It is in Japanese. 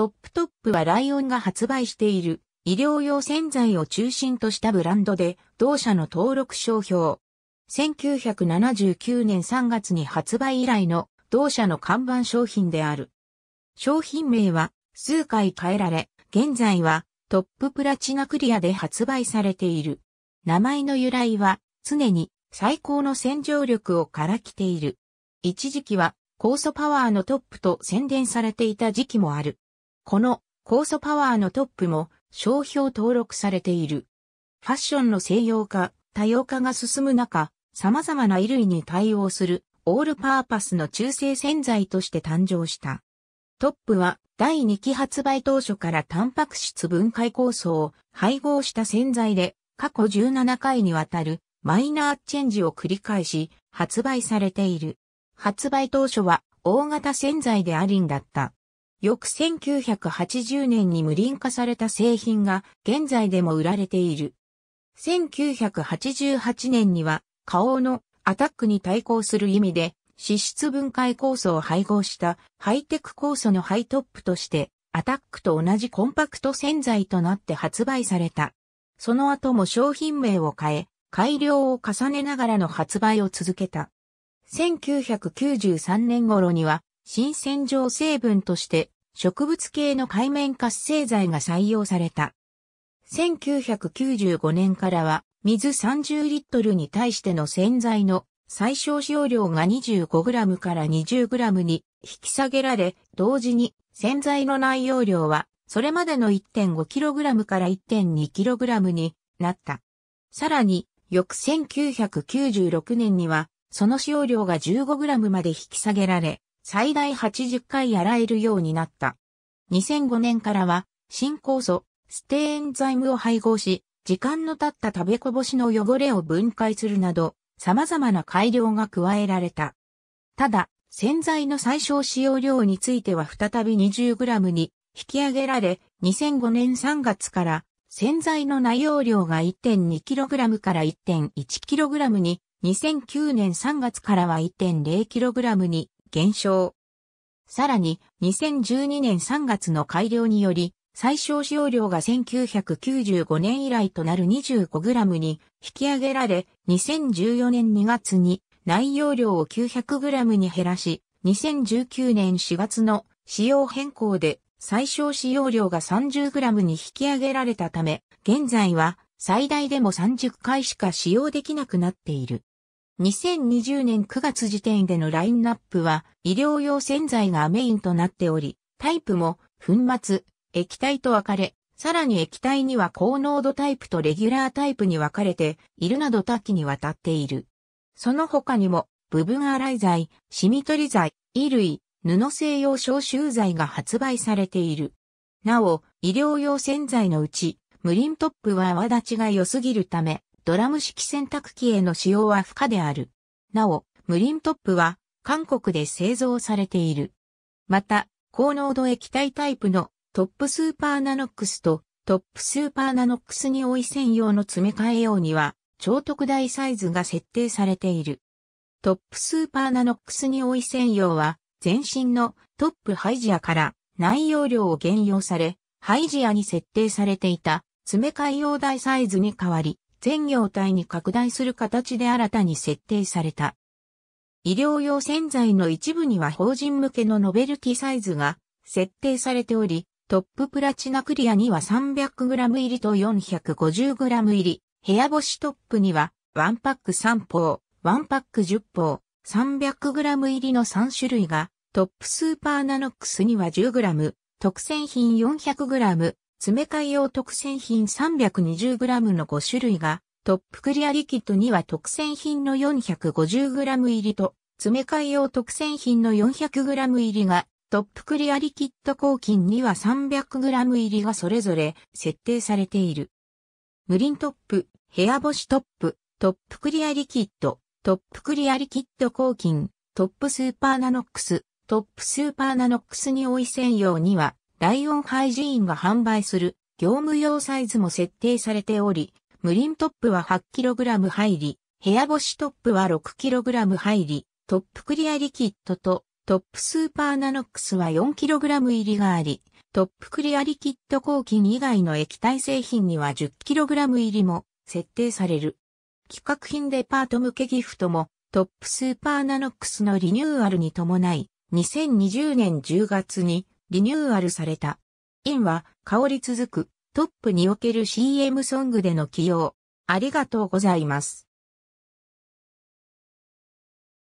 トップトップはライオンが発売している医療用洗剤を中心としたブランドで、同社の登録商標。1979年3月に発売以来の同社の看板商品である。商品名は数回変えられ、現在はトッププラチナクリアで発売されている。名前の由来は常に最高の洗浄力をから来ている。一時期は酵素パワーのトップと宣伝されていた時期もある。この酵素パワーのトップも商標登録されている。ファッションの西洋化、多様化が進む中、様々な衣類に対応するオールパーパスの中性洗剤として誕生した。トップは第2期発売当初からタンパク質分解酵素を配合した洗剤で過去17回にわたるマイナーチェンジを繰り返し発売されている。発売当初は大型洗剤でありんだった。翌1980年に無輪化された製品が現在でも売られている。1988年には、花王のアタックに対抗する意味で、脂質分解酵素を配合したハイテク酵素のハイトップとして、アタックと同じコンパクト洗剤となって発売された。その後も商品名を変え、改良を重ねながらの発売を続けた。1993年頃には新洗浄成分として植物系の海面活性剤が採用された。1995年からは水30リットルに対しての洗剤の最小使用量が 25g から 20g に引き下げられ、同時に洗剤の内容量はそれまでの 1.5kg から 1.2kg になった。さらに、翌1996年には、その使用量が 15g まで引き下げられ、最大80回洗えるようになった。2005年からは、新酵素、ステーンザイムを配合し、時間の経った食べこぼしの汚れを分解するなど、様々な改良が加えられた。ただ、洗剤の最小使用量については再び 20g に引き上げられ、2005年3月から洗剤の内容量が 1.2kg から 1.1kg に、2009年3月からは 1.0kg に減少。さらに、2012年3月の改良により、最小使用量が1995年以来となる 25g に引き上げられ、2014年2月に内容量を 900g に減らし、2019年4月の使用変更で最小使用量が 30g に引き上げられたため、現在は最大でも30回しか使用できなくなっている。2020年9月時点でのラインナップは医療用洗剤がメインとなっており、タイプも粉末、液体と分かれ、さらに液体には高濃度タイプとレギュラータイプに分かれているなど多岐にわたっている。その他にも部分洗い剤、染み取り剤、衣類、布製用消臭剤が発売されている。なお、医療用洗剤のうち、無リントップは泡立ちが良すぎるため、ドラム式洗濯機への使用は不可である。なお、無輪トップは韓国で製造されている。また、高濃度液体タイプのトップスーパーナノックスとトップスーパーナノックスに多い専用の詰め替え用には超特大サイズが設定されている。トップスーパーナノックスに多い専用は全身のトップハイジアから内容量を減用され、ハイジアに設定されていた詰め替え用大サイズに変わり、全業態に拡大する形で新たに設定された。医療用洗剤の一部には法人向けのノベルティサイズが設定されており、トッププラチナクリアには 300g 入りと 450g 入り、部屋干しトップには1パック3包、1パック10包、300g 入りの3種類が、トップスーパーナノックスには 10g、特選品 400g、詰め替え用特選品 320g の5種類が、トップクリアリキッドには特選品の 450g 入りと、詰め替え用特選品の 400g 入りが、トップクリアリキッド抗菌には 300g 入りがそれぞれ設定されている。無輪トップ、部屋干しトップ、トップクリアリキッド、トップクリアリキッド抗菌、トップスーパーナノックス、トップスーパーナノックスに多い専用には、ライオンハイジーンが販売する業務用サイズも設定されており、無輪トップは 8kg 入り、部屋干しトップは 6kg 入り、トップクリアリキッドとトップスーパーナノックスは 4kg 入りがあり、トップクリアリキッド抗菌以外の液体製品には 10kg 入りも設定される。企画品デパート向けギフトもトップスーパーナノックスのリニューアルに伴い、2020年10月にリニューアルされた。インは、香り続く、トップにおける CM ソングでの起用。ありがとうございます。